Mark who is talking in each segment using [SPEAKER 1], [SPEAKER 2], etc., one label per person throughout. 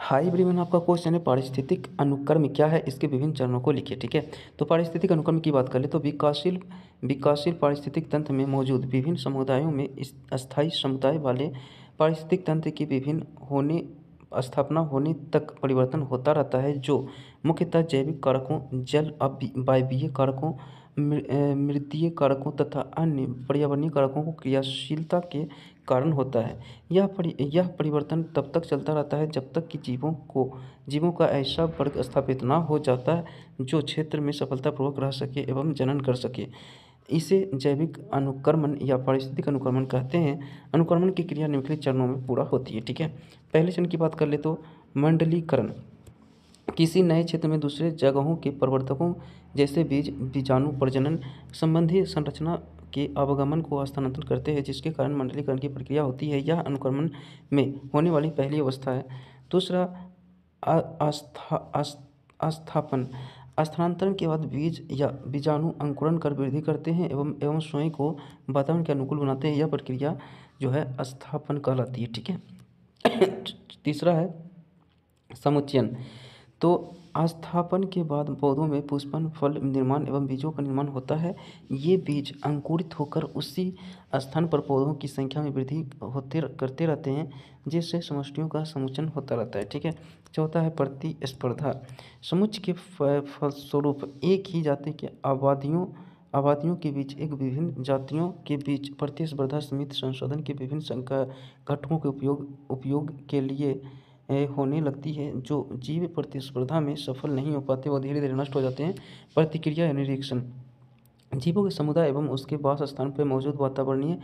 [SPEAKER 1] high में आपका question है पारिस्थितिक अनुक्रम क्या है इसके विभिन्न चरणों को लिखिए ठीक है तो पारिस्थितिक अनुक्रम की बात करें तो विकासशील विकासशील पारिस्थितिक तंत्र में मौजूद विभिन्न समुदायों में अस्थायी समुदाय वाले पारिस्थितिक तंत्र की विभिन्न होने स्थापना होने तक परिवर्तन होता रहता है जो मुख्यतः जैविक कारकों जल वायवीय कारकों मृतीय कारकों तथा अन्य पर्यावरणीय कारकों को क्रियाशीलता के कारण होता है यह परि यह परिवर्तन तब तक चलता रहता है जब तक कि जीवों को जीवों का ऐसा वर्ग स्थापित ना हो जाता है जो क्षेत्र में सफलतापूर्वक रह सके एवं जनन कर सके इसे जैविक अनुक्रमण या पारिस्थितिक अनुक्रमण कहते हैं अनुक्रमण की क्रिया निम्नलिखित चरणों में पूरा होती है ठीक है पहले चरण की बात कर ले तो मंडलीकरण किसी नए क्षेत्र में दूसरे जगहों के प्रवर्तकों जैसे बीज बीजाणु प्रजनन संबंधी संरचना के अवगमन को स्थानांतरित करते हैं जिसके कारण मंडलीकरण की प्रक्रिया होती है यह अनुक्रमण में होने वाली पहली अवस्था है दूसरा स्थापन स्थानांतरण के बाद बीज या बीजाणु अंकुरण कर वृद्धि करते हैं एवं एवं स्वयं को वातावरण के अनुकूल बनाते हैं यह प्रक्रिया जो है स्थापन कहलाती है ठीक है तीसरा है समुच्चयन तो आस्थापन के बाद पौधों में पुष्पन फल निर्माण एवं बीजों का निर्माण होता है ये बीज अंकुरित होकर उसी स्थान पर पौधों की संख्या में वृद्धि होते करते रहते हैं जिससे समष्टियों का समुचन होता रहता है ठीक है चौथा है प्रतिस्पर्धा समुच के फलस्वरूप एक ही जाति के आबादियों आबादियों के बीच एक विभिन्न जातियों के बीच प्रतिस्पर्धा समित संशोधन के विभिन्न घटकों के उपयोग उपयोग के लिए होने लगती है जो जीव प्रतिस्पर्धा में सफल नहीं हो पाते वो धीरे धीरे नष्ट हो जाते हैं प्रतिक्रिया निरीक्षण जीवों के समुदाय एवं उसके वास स्थान पर मौजूद वातावरणीय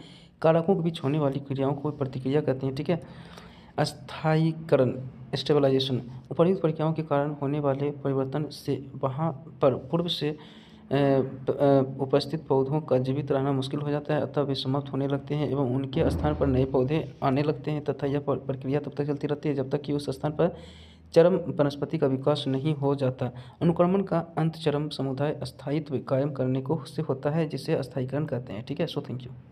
[SPEAKER 1] कारकों के बीच होने वाली क्रियाओं को प्रतिक्रिया कहते हैं ठीक है अस्थायीकरण स्टेबलाइजेशन उपरुक्त प्रक्रियाओं के कारण होने वाले परिवर्तन से वहाँ पर पूर्व से उपस्थित पौधों का जीवित रहना मुश्किल हो जाता है अथवा वे समाप्त होने लगते हैं एवं उनके स्थान पर नए पौधे आने लगते हैं तथा यह प्रक्रिया तब तक चलती रहती है जब तक कि उस स्थान पर चरम वनस्पति का विकास नहीं हो जाता अनुक्रमण का अंत चरम समुदाय स्थायित्व कायम करने को से होता है जिसे स्थायीकरण कहते हैं ठीक है सो थैंक यू